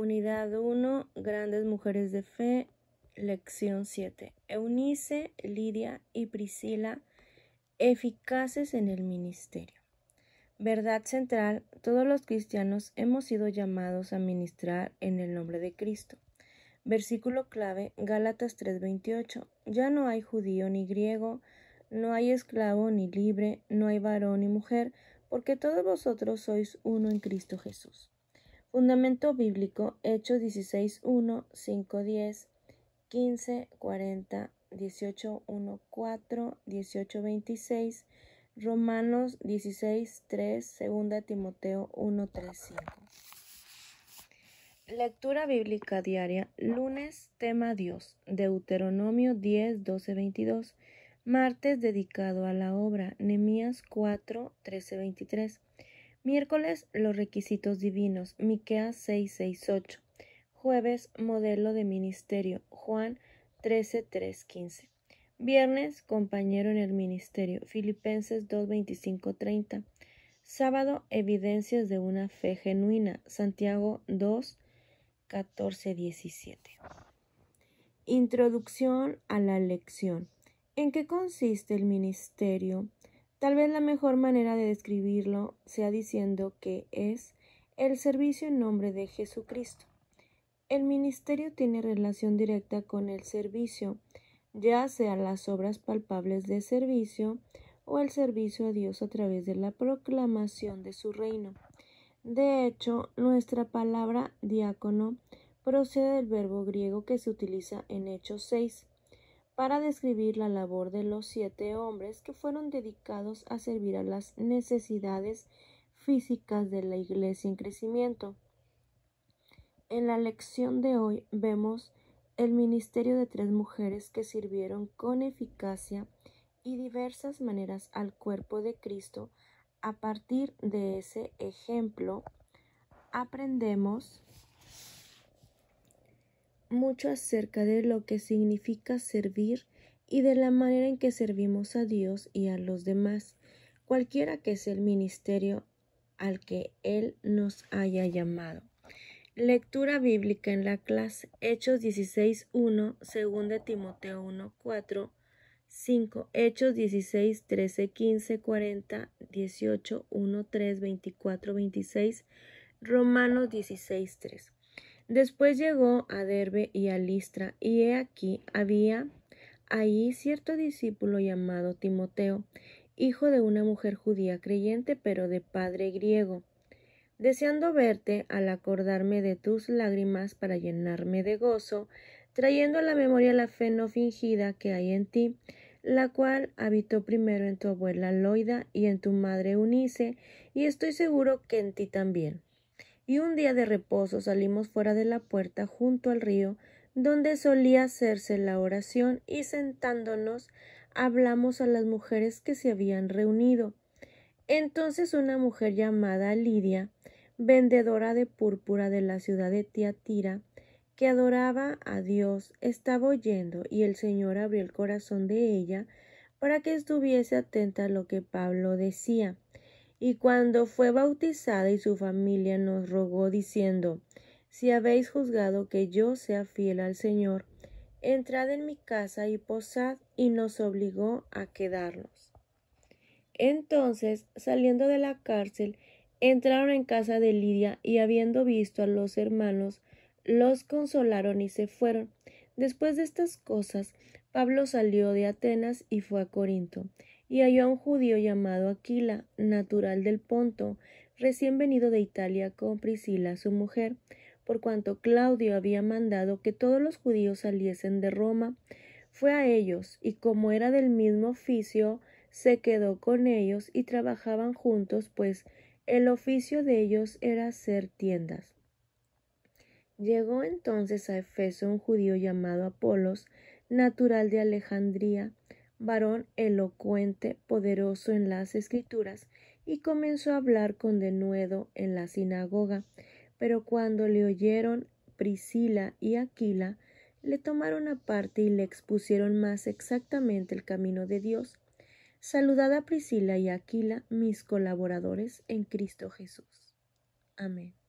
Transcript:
Unidad 1, Grandes Mujeres de Fe, lección 7. Eunice, Lidia y Priscila, eficaces en el ministerio. Verdad central, todos los cristianos hemos sido llamados a ministrar en el nombre de Cristo. Versículo clave, Gálatas 3:28. Ya no hay judío ni griego, no hay esclavo ni libre, no hay varón ni mujer, porque todos vosotros sois uno en Cristo Jesús. Fundamento bíblico, Hechos 16, 1, 5, 10, 15, 40, 18, 1, 4, 18, 26, Romanos 16, 3, 2 Timoteo 1, 3, 5. Lectura bíblica diaria, lunes, tema Dios, Deuteronomio 10, 12, 22, martes dedicado a la obra, Nemías 4, 13, 23, Miércoles, los requisitos divinos, Miqueas 668. Jueves, modelo de ministerio, Juan 13315. Viernes, compañero en el ministerio, Filipenses 22530. Sábado, evidencias de una fe genuina, Santiago 2 14 17. Introducción a la lección. ¿En qué consiste el ministerio? Tal vez la mejor manera de describirlo sea diciendo que es el servicio en nombre de Jesucristo. El ministerio tiene relación directa con el servicio, ya sea las obras palpables de servicio o el servicio a Dios a través de la proclamación de su reino. De hecho, nuestra palabra diácono procede del verbo griego que se utiliza en Hechos 6, para describir la labor de los siete hombres que fueron dedicados a servir a las necesidades físicas de la Iglesia en crecimiento. En la lección de hoy vemos el ministerio de tres mujeres que sirvieron con eficacia y diversas maneras al cuerpo de Cristo. A partir de ese ejemplo, aprendemos mucho acerca de lo que significa servir y de la manera en que servimos a Dios y a los demás, cualquiera que sea el ministerio al que Él nos haya llamado. Lectura bíblica en la clase Hechos 16.1, 2 Timoteo 1, 4, 5, Hechos 16, 13, 15, 40, 18, 1, 3, 24, 26, Romanos 16, 3. Después llegó a Derbe y a Listra, y he aquí había ahí cierto discípulo llamado Timoteo, hijo de una mujer judía creyente, pero de padre griego, deseando verte al acordarme de tus lágrimas para llenarme de gozo, trayendo a la memoria la fe no fingida que hay en ti, la cual habitó primero en tu abuela Loida y en tu madre Unice, y estoy seguro que en ti también y un día de reposo salimos fuera de la puerta junto al río donde solía hacerse la oración y sentándonos hablamos a las mujeres que se habían reunido. Entonces una mujer llamada Lidia, vendedora de púrpura de la ciudad de Tiatira, que adoraba a Dios, estaba oyendo y el Señor abrió el corazón de ella para que estuviese atenta a lo que Pablo decía. Y cuando fue bautizada y su familia nos rogó diciendo, Si habéis juzgado que yo sea fiel al Señor, entrad en mi casa y posad, y nos obligó a quedarnos. Entonces, saliendo de la cárcel, entraron en casa de Lidia y habiendo visto a los hermanos, los consolaron y se fueron. Después de estas cosas, Pablo salió de Atenas y fue a Corinto y halló a un judío llamado Aquila, natural del Ponto, recién venido de Italia con Priscila, su mujer, por cuanto Claudio había mandado que todos los judíos saliesen de Roma, fue a ellos, y como era del mismo oficio, se quedó con ellos y trabajaban juntos, pues el oficio de ellos era hacer tiendas. Llegó entonces a Efeso un judío llamado Apolos, natural de Alejandría, varón elocuente, poderoso en las escrituras, y comenzó a hablar con denuedo en la sinagoga. Pero cuando le oyeron Priscila y Aquila, le tomaron aparte y le expusieron más exactamente el camino de Dios. Saludad a Priscila y Aquila, mis colaboradores en Cristo Jesús. Amén.